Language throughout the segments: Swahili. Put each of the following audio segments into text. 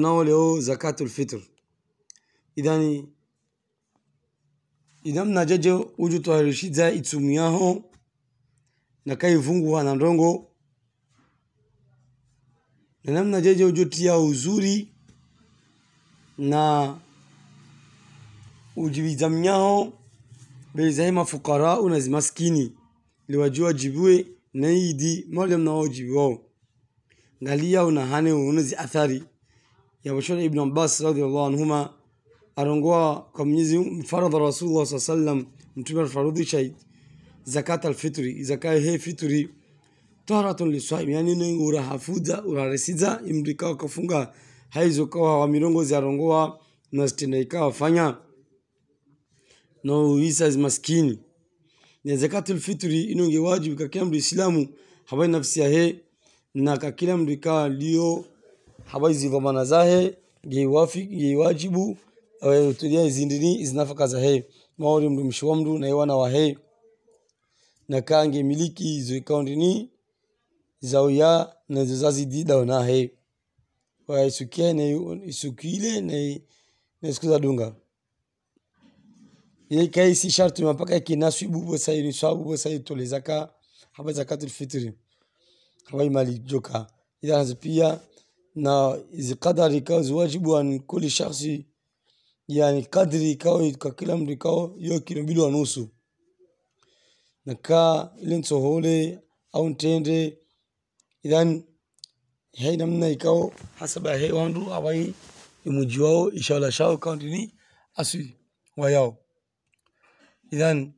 nao leo zakatul fitr idhani idam na jeje uju twarishiza itsumiaho na kai vungu na ndongo na namna uju tia uzuri na ujibizamnyaho beizahe mafukarau na zimaskini liwajua jibue naidi mwalimu nao jibuao ngalia unahane uone athari ya mwishoni Ibn Abbas radhiallahu anhuma arongoa kwa Mwenyezi mfaradha Rasulullah saa sallam, Mtume anafaradhisha zakat alfitri, zaka he fitri taharatun lisaim, yani ni urahafuza uraresiza imrika kufunga haizo kwa wa mirongo za rongoa na stina ikawa fanya na uisa maskini ni zakat alfitri inonge wajibu kwa mdu Islamu habai nafsi ya he na kakila mdu ikawa lio habari zilivomana zahe yeiwajibu eh, tulia izindini izinafaka za hei maori mdu mshi wa mndu na iwana wa hei na kange miliki zoikaundini zauya na zozazididao na wa waisukia na isukile na isukuza dunga ye kai si sharti mapaka kinasibu sai ni swabu bosai tole zaka haba zakatul fitri haba imali joka ila pia na kadhalika wajibu wa kuli shakhsi yani kadri ikawa kwa kila mtu ikawa hiyo kilo mbili nusu nakaa ile nsohole au ntende idhan hai namna ikawa hasaba hai wandu awai imuji wao ishawala shao kaunti ni wayao idhan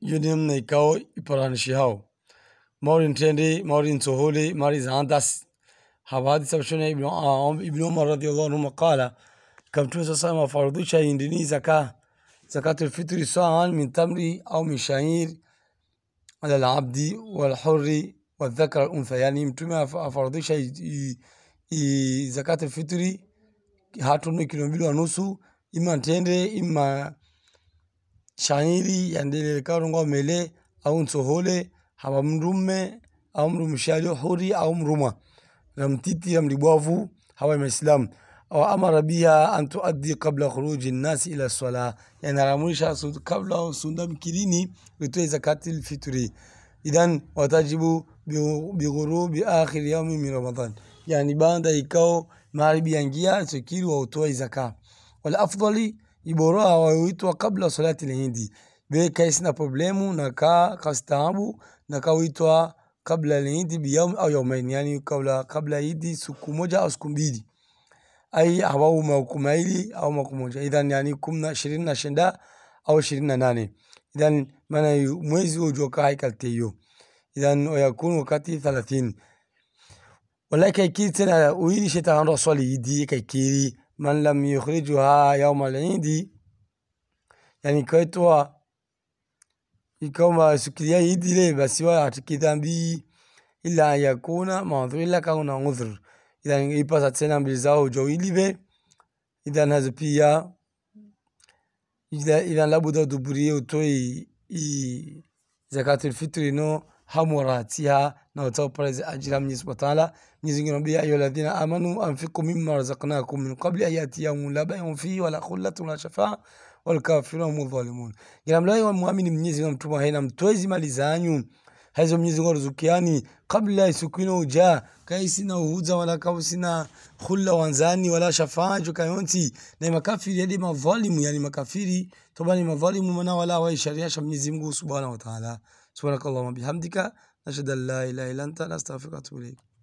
hiyo namna ikawa iparanishi hao ntende nsohole حوادث بشنا ابن آه، ابن عمر رضي الله عنهما قال كم توسع صائم فرضيش دني زكاة زكاة الفطر سواء من تمر أو من شعير على العبد والحر والذكر الأنثى يعني متوما فرضيش زكاة الفطر هاتون kilo mbili na nusu ima ntende ima shanyiri yandelele karungo mele au nsohole haba mrume أو mrumshali حوري أو mruma ya mtiti ya mlibwavu hawa Waislamu au amara biha an tuaddi qabla khuruji nasi ila swala, yani anaamurisha kabla usunda mkirini utoe zakatil fitri. Idhan watajibu bighurubi akhir yaumi min Ramadan, yani baada ikao magharibi yangia itakiri wautoe zaka. Wal afdali ibora waitwa kabla salati lhindi, beka isina problemu na ka kastaabu na kaitwa قبل العيد بيوم أو يومين يعني قبل قبل عيد سكو موجا أو سكو بيدي أي أو موكم يعني عيدي أو موكم موجة إذا يعني كمنا شرين شندا أو شرين ناني إذا من مويز وجوكا هيكل تيو إذا ويكون وقتي ثلاثين ولكن كي تنا ويدي شيطان رسول يدي كي كيري من لم يخرجها يوم العيد يعني كيتوا يكوما سكريا يدري بس هو كتان دي إلا يكون مانظر إلا كونا مظر إذا يبقى ساتسنا بزاو جو إليبي إذا هذا بيا إذا إذا لابد دبري أو توي إي زكاة الفطر نو هموراتيها نو تو بريز أجرا من يسوى تعالى نزيد نبي أيها الذين آمنوا أنفقوا مما رزقناكم من قبل أن يوم لا بيع فيه ولا خلة ولا شفاعة walkafiruna humu dhalimun. Gira mlaye wa muamini Mwenyezi Mungu mtuma hena mtwezi mali zanyu haizo mnyezi Mungu ruzukiani kabla isukino uja kai sina uhuza wala kau sina khulla wanzani wala shafaa kayonti na makafiri hadi madhalimu yani makafiri tobani madhalimu maana wala wa sharia sha Mwenyezi Mungu subhanahu wa ta'ala subhanakallahumma bihamdika nashhadu an la ilaha illa anta nastaghfiruka wa atubu ilayk